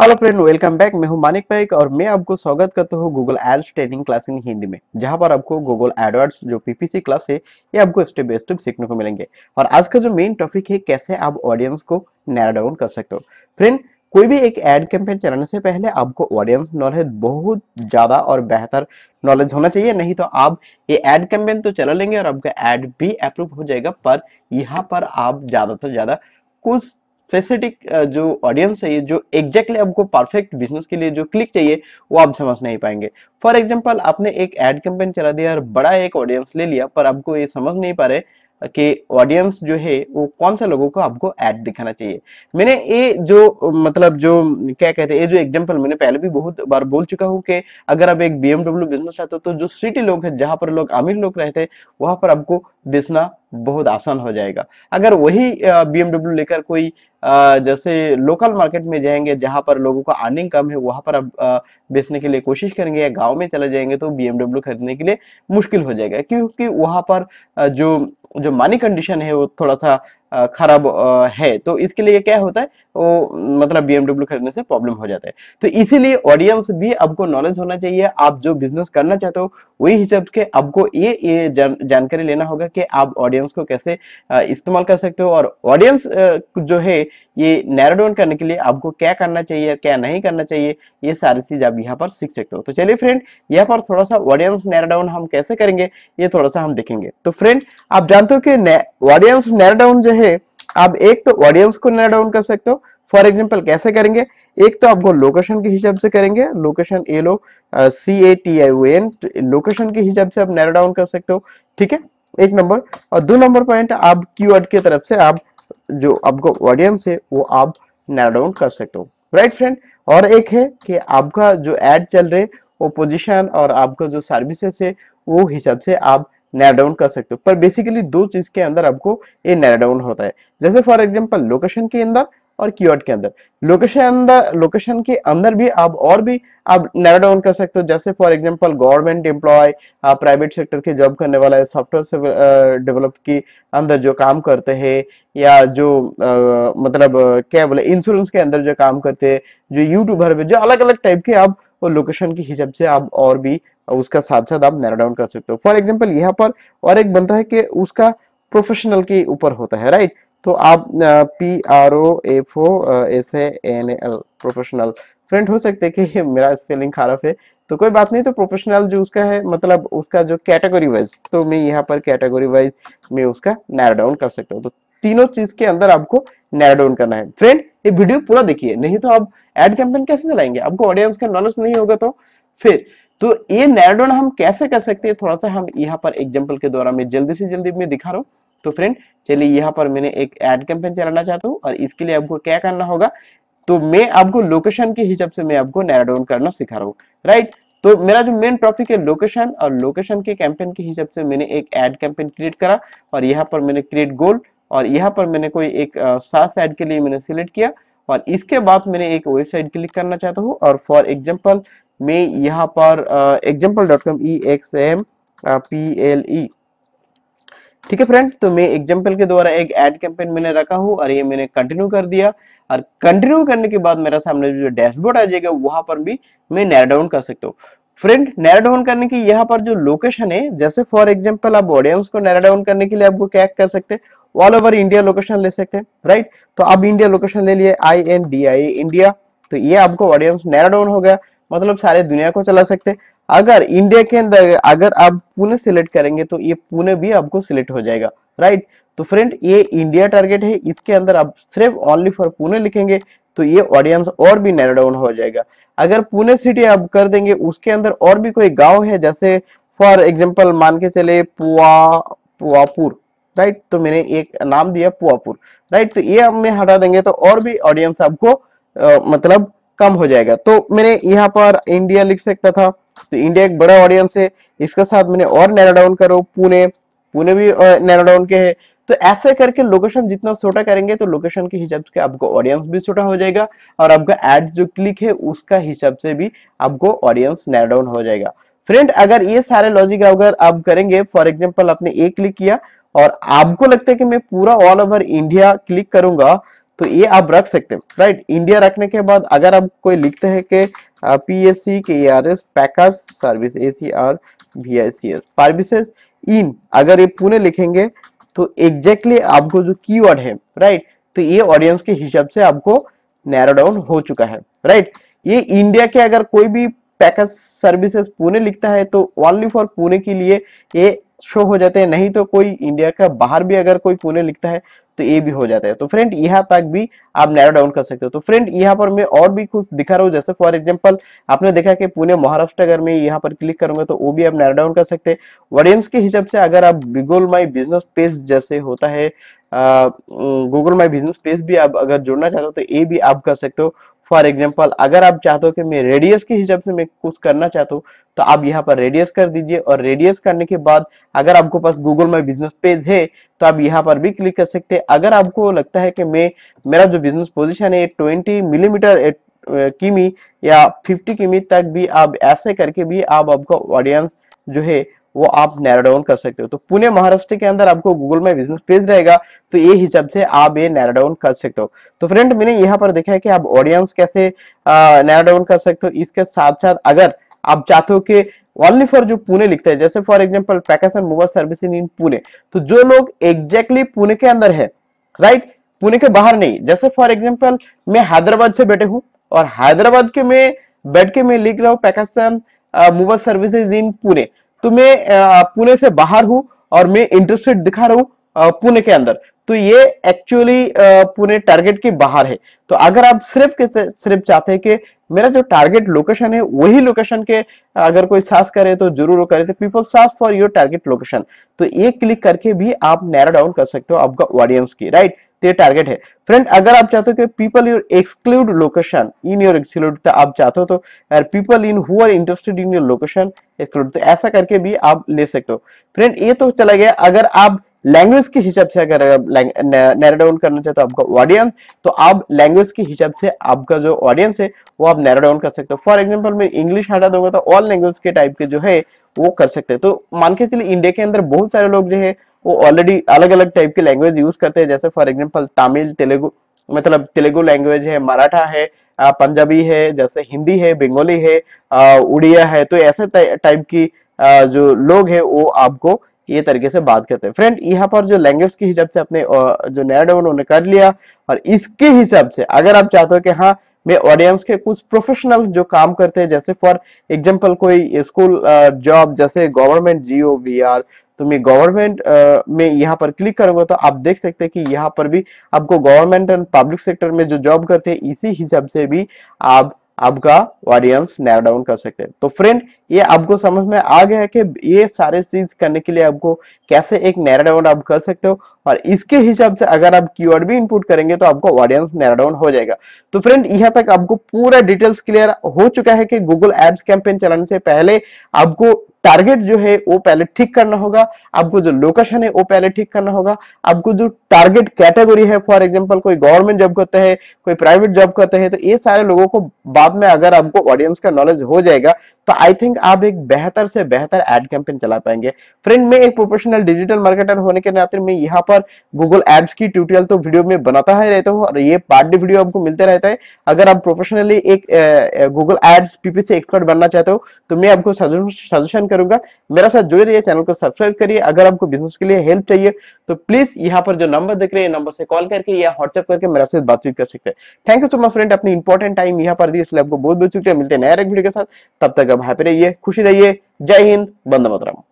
hello friend welcome back मैं हूं मानिक पाइक और मैं आपको स्वागत करता हूं Google ads training class in Hindi में जहां पर आपको गूगल एडवर्ड्स जो पीपीसी क्लास है ये आपको स्टेप बाय स्टेप सीखने को मिलेंगे और आज का जो मेन टॉपिक है कैसे आप ऑडियंस को नैरा डाउन कर सकते हो फ्रेंड कोई भी एक एड कैंपेन चलाने से पहले आपको ऑडियंस नॉलेज बहुत ज़्यादा और बेहतर नॉलेज होना चाहिए नहीं तो आप ये एड कैंपेन तो चला लेंगे और आपका एड भी अप्रूव हो जाएगा पर यहाँ पर आप ज़्यादातर ज़्यादा कुछ स्पेसिफिक uh, जो ऑडियंस चाहिए जो एग्जैक्टली आपको परफेक्ट बिजनेस के लिए जो क्लिक चाहिए वो आप समझ नहीं पाएंगे फॉर एग्जाम्पल आपने एक एड कैंपेन चला दिया और बड़ा एक ऑडियंस ले लिया पर आपको ये समझ नहीं पा रहे कि ऑडियंस जो है वो कौन से लोगों को आपको ऐड दिखाना चाहिए मैंने ये जो मतलब जो क्या कहते हैं ये जो एग्जांपल मैंने पहले भी बहुत बार बोल चुका हूँ कि अगर आप एक बीएमडब्ल्यू बिजनेस चाहते हो तो जो सिटी लोग हैं जहाँ पर लोग अमीर लोग रहते हैं वहाँ पर आपको बेचना बहुत आसान हो जाएगा अगर वही बी लेकर कोई जैसे लोकल मार्केट में जाएंगे जहां पर लोगों का अर्निंग कम है वहां पर आप बेचने के लिए कोशिश करेंगे या गांव में चले जाएंगे तो बी खरीदने के लिए मुश्किल हो जाएगा क्योंकि वहां पर जो जो मनी कंडीशन है वो थोड़ा सा खराब है तो इसके लिए क्या होता है वो मतलब बीएमडब्ल्यू खरीदने से प्रॉब्लम हो जाता है तो इसीलिए ऑडियंस भी आपको नॉलेज होना चाहिए आप जो बिजनेस करना चाहते हो वही हिसाब से आपको ये ये जान, जानकारी लेना होगा कि आप ऑडियंस को कैसे इस्तेमाल कर सकते हो और ऑडियंस जो है ये नैरो डाउन करने के लिए आपको क्या करना चाहिए क्या नहीं करना चाहिए ये सारी चीज आप यहाँ पर सीख सकते हो तो चलिए फ्रेंड यहाँ पर थोड़ा सा ऑडियंस नैरो डाउन हम कैसे करेंगे ये थोड़ा सा हम देखेंगे तो फ्रेंड आप जानते हो कि ऑडियंस नैरो डाउन जो है है आप एक तो ऑडियंस को नया डाउन कर सकते हो फॉर एग्जाम्पल कैसे करेंगे एक तो आपको लोकेशन के हिसाब से करेंगे location L O C A T I O N location के हिसाब से आप नैरो डाउन कर सकते हो ठीक है एक नंबर और दो नंबर पॉइंट आप कीवर्ड की तरफ से आप जो आपको ऑडियंस है वो आप नैरो डाउन कर सकते हो राइट फ्रेंड और एक है कि आपका जो एड चल रहे वो पोजिशन और आपका जो सर्विसेस है वो हिसाब से आप नैर डाउन कर सकते हो पर बेसिकली दो चीज के अंदर आपको ये नैर डाउन होता है जैसे फॉर एग्जाम्पल लोकेशन के अंदर और कीवर्ड के अंदर लोकेशन अंदर लोकेशन के अंदर भी आप और भी आप नैरो डाउन कर सकते हो जैसे for example government employ private sector के जॉब करने वाला है सॉफ्टवेयर से डेवलप के अंदर जो काम करते हैं या जो आ, मतलब क्या बोले इंश्योरेंस के अंदर जो काम करते हैं जो यूट्यूबर में जो अलग अलग टाइप के आप और लोकेशन के हिसाब से आप और भी उसका साथ साथ आप नैरो डाउन कर सकते हो फॉर एग्जाम्पल यहाँ पर और एक बनता है कि उसका प्रोफेशनल के ऊपर होता है राइट तो आप P R O F O S N L professional friend हो सकते हैं कि मेरा स्पेलिंग खराब है तो कोई बात नहीं तो प्रोफेशनल जो उसका है मतलब उसका जो कैटेगरी वाइज तो मैं यहाँ पर कैटेगरी वाइज मैं उसका नैरो डाउन कर सकता हूँ तो तीनों चीज के अंदर आपको नैरो करना है फ्रेंड ये वीडियो पूरा देखिए नहीं तो आप एड कैंपेन कैसे चलाएंगे आपको ऑडियंस का नॉलेज नहीं होगा तो फिर तो ये नैरोडाउन हम कैसे कर सकते हैं थोड़ा सा हम यहाँ पर एग्जाम्पल के द्वारा मैं जल्दी से जल्दी मैं दिखा रहा हूँ तो फ्रेंड चलिए यहाँ पर मैंने एक एड कैंपेन चलाना चाहता हूँ और इसके लिए आपको क्या करना होगा तो मैं आपको लोकेशन के हिसाब से मैं आपको नैरोडाउन करना सिखा रहा हूँ राइट तो मेरा जो मेन टॉपिक है लोकेशन और लोकेशन के कैंपेन के हिसाब से मैंने एक एड कैंपेन क्रिएट करा और यहाँ पर मैंने क्रिएट गोल और यहाँ पर मैंने कोई एक सात एड के लिए मैंने सिलेक्ट किया और इसके बाद मैंने एक वेबसाइट क्लिक करना चाहता हूँ और फॉर एग्जाम्पल मैं यहाँ पर example dot com E X M P L E ठीक है फ्रेंड तो मैं एग्जाम्पल के द्वारा एक एड कैंपेन मैंने रखा हूँ और ये मैंने कंटिन्यू कर दिया और कंटिन्यू करने के बाद मेरा सामने जो डैशबोर्ड आ जाएगा वहां पर भी मैं नैर डाउन कर सकता हूँ फ्रेंड नैरा डाउन करने की यहाँ पर जो लोकेशन है जैसे फॉर एग्जाम्पल आप ऑडियंस को नैरा डाउन करने के लिए आपको क्या कर सकते हैं ऑल ओवर इंडिया लोकेशन ले सकते हैं राइट तो आप इंडिया लोकेशन ले लिए I N D I India तो ये आपको ऑडियंस नैरा डाउन हो गया मतलब सारे दुनिया को चला सकते अगर इंडिया के अंदर अगर आप पुणे सिलेक्ट करेंगे तो ये पुणे भी आपको सिलेक्ट हो जाएगा राइट तो फ्रेंड ये इंडिया टारगेट है इसके अंदर आप सिर्फ ओनली फॉर पुणे लिखेंगे तो ये ऑडियंस और भी नैरो डाउन हो जाएगा अगर पुणे सिटी आप कर देंगे उसके अंदर और भी कोई गांव है जैसे फॉर एग्जांपल मान के चले पुआ पुआपुर राइट तो मैंने एक नाम दिया पुआपुर राइट तो ये हम में हटा देंगे तो और भी ऑडियंस आपको आ, मतलब कम हो जाएगा तो मैंने यहाँ पर इंडिया लिख सकता था तो इंडिया एक बड़ा ऑडियंस है इसके साथ मैंने और नैरो डाउन करो पुणे पुणे भी नैरो डाउन के है तो ऐसे करके लोकेशन जितना छोटा करेंगे तो लोकेशन के हिसाब से आपको ऑडियंस भी छोटा हो जाएगा और आपका एड जो क्लिक है उसका हिसाब से भी आपको ऑडियंस नैरो डाउन हो जाएगा फ्रेंड अगर ये सारे लॉजिक अगर आप करेंगे फॉर एग्जांपल आपने एक क्लिक किया और आपको लगता है कि मैं पूरा ऑल ओवर इंडिया क्लिक करूंगा तो ये आप रख सकते हैं राइट इंडिया रखने के बाद अगर आप कोई लिखते हैं कि P S C K R S packer service A C R V I C S services in अगर ये पुणे लिखेंगे तो एग्जैक्टली exactly आपको जो कीवर्ड है राइट तो ये ऑडियंस के हिसाब से आपको नैरो डाउन हो चुका है राइट ये इंडिया के अगर कोई भी पैकेज सर्विसेज पुणे लिखता है तो ओनली फॉर पुणे के लिए ये शो हो जाते हैं नहीं तो कोई इंडिया का बाहर भी अगर कोई पुणे लिखता है तो ये भी हो जाता है तो फ्रेंड यहाँ तक भी आप नैरो डाउन कर सकते हो तो फ्रेंड यहाँ पर मैं और भी कुछ दिखा रहा हूँ जैसे फॉर एग्जाम्पल आपने देखा कि पुणे महाराष्ट्र अगर मैं यहाँ पर क्लिक करूंगा तो वो भी आप नैरो डाउन कर सकते हैं ऑडियंस के हिसाब से अगर आप गूगल माई बिजनेस पेज जैसे होता है गूगल माई बिजनेस पेज भी आप अगर जुड़ना चाहते हो तो ये भी आप कर सकते हो फॉर एग्जाम्पल अगर आप चाहते हो कि मैं रेडियस के हिसाब से मैं कुछ करना चाहता हूँ तो आप यहाँ पर रेडियस कर दीजिए और रेडियस करने के बाद अगर आपको पास गूगल माई बिजनेस पेज है तो आप यहाँ पर भी क्लिक कर सकते हैं अगर आपको लगता है कि मैं मेरा जो बिजनेस पोजिशन है ट्वेंटी मिलीमीटर किमी या फिफ्टी किमी तक भी आप ऐसे करके भी आप आपका ऑडियंस जो है वो आप नैरो डाउन कर सकते हो तो पुणे महाराष्ट्र के अंदर आपको गूगल में बिजनेस पेज रहेगा तो ये हिसाब से आप ये नैरो डाउन कर सकते हो तो फ्रेंड मैंने यहाँ पर देखा है कि आप ऑडियंस कैसे नैरो डाउन कर सकते हो इसके साथ साथ अगर आप चाहते हो कि ओनली फॉर जो पुणे लिखते हैं जैसे for example package and mobile servicing in Pune तो जो लोग एग्जैक्टली exactly पुणे के अंदर है राइट पुणे के बाहर नहीं जैसे फॉर एग्जाम्पल मैं हैदराबाद से बैठे हूँ और हैदराबाद के मैं बैठ के मैं लिख रहा हूँ package and mobile services in Pune तो मैं पुणे से बाहर हूं और मैं इंटरेस्टेड दिखा रहा हूं पुणे के अंदर तो ये एक्चुअली पुणे टारगेट के बाहर है तो अगर आप सिर्फ सिर्फ चाहते हैं कि मेरा जो टारगेट लोकेशन है वही लोकेशन के अगर कोई सास करे तो जरूर वो करे तो पीपल सास फॉर योर टारगेट लोकेशन तो ये क्लिक करके भी आप नैरो डाउन कर सकते हो आपका ऑडियंस की राइट तो ये टारगेट है फ्रेंड अगर आप चाहते हो कि people your exclude location in your exclude तो आप चाहते हो तो people in who are interested in your location exclude तो ऐसा करके भी आप ले सकते हो फ्रेंड ये तो चला गया अगर आप लैंग्वेज के हिसाब से अगर नैरो डाउन करना चाहते हो तो आपका ऑडियंस तो आप लैंग्वेज के हिसाब से आपका जो ऑडियंस है वो आप नैरो डाउन कर सकते हो फॉर एग्जाम्पल मैं इंग्लिश हटा दूंगा तो ऑल लैंग्वेज के टाइप के जो है वो कर सकते हैं तो मान के चलिए इंडिया के अंदर बहुत सारे लोग जो है वो ऑलरेडी अलग अलग टाइप के लैंग्वेज यूज करते हैं जैसे फॉर एग्जाम्पल तमिल तेलुगु मतलब तेलुगु लैंग्वेज है मराठा है पंजाबी है जैसे हिंदी है बंगाली है उड़िया है तो ऐसे टाइप की जो लोग है वो आपको ये तरीके से बात करते हैं फ्रेंड यहाँ पर जो लैंग्वेज के हिसाब से अपने जो नया डाउन उन्होंने कर लिया और इसके हिसाब से अगर आप चाहते हो कि हाँ मैं ऑडियंस के कुछ प्रोफेशनल जो काम करते हैं जैसे फॉर एग्जाम्पल कोई स्कूल जॉब जैसे गवर्नमेंट जीओ वी आर तो मैं गवर्नमेंट में यहाँ पर क्लिक करूंगा तो आप देख सकते हैं कि यहाँ पर भी आपको गवर्नमेंट एंड पब्लिक सेक्टर में जो जॉब करते हैं इसी हिसाब से भी आप आपका ऑडियंस नैरो डाउन कर सकते हैं तो फ्रेंड ये आपको समझ में आ गया है कि ये सारे चीज करने के लिए आपको कैसे एक नैरो डाउन आप कर सकते हो और इसके हिसाब से अगर आप कीवर्ड भी इनपुट करेंगे तो आपको ऑडियंस नैरो डाउन हो जाएगा तो फ्रेंड यहाँ तक आपको पूरा डिटेल्स क्लियर हो चुका है कि गूगल एड्स कैंपेन चलाने से पहले आपको टारगेट जो है वो पहले ठीक करना होगा आपको जो लोकेशन है वो पहले ठीक करना होगा आपको जो टारगेट कैटेगरी है फॉर एग्जांपल कोई गवर्नमेंट जॉब करते हैं कोई प्राइवेट जॉब करते हैं तो ये सारे लोगों को बाद में अगर आपको ऑडियंस का नॉलेज हो जाएगा तो आई थिंक आप एक बेहतर से बेहतर एड कैंपेन चला पाएंगे फ्रेंड मैं एक प्रोफेशनल डिजिटल मार्केटर होने के नाते मैं यहाँ पर गूगल एड्स की ट्यूटोरियल तो वीडियो में बनाता ही रहता हूँ और ये पार्ट डी वीडियो आपको मिलते रहता है अगर आप प्रोफेशनली एक गूगल एड्स पीपी से एक्सपर्ट बनना चाहते हो तो मैं आपको सजेशन करूंगा मेरा साथ जुड़े रहिए चैनल को सब्सक्राइब करिए अगर आपको बिजनेस के लिए हेल्प चाहिए तो प्लीज यहाँ पर जो नंबर देख रहे हैं नंबर से कॉल करके या व्हाट्सएप करके मेरे साथ बातचीत कर सकते हैं thank you so much friend अपनी इंपॉर्टेंट टाइम यहाँ पर दी इसलिए आपको बहुत बहुत शुक्रिया मिलते हैं नया वीडियो के साथ तब तक आप हैप्पी रहिए खुशी रहिए जय हिंद बंद मतरम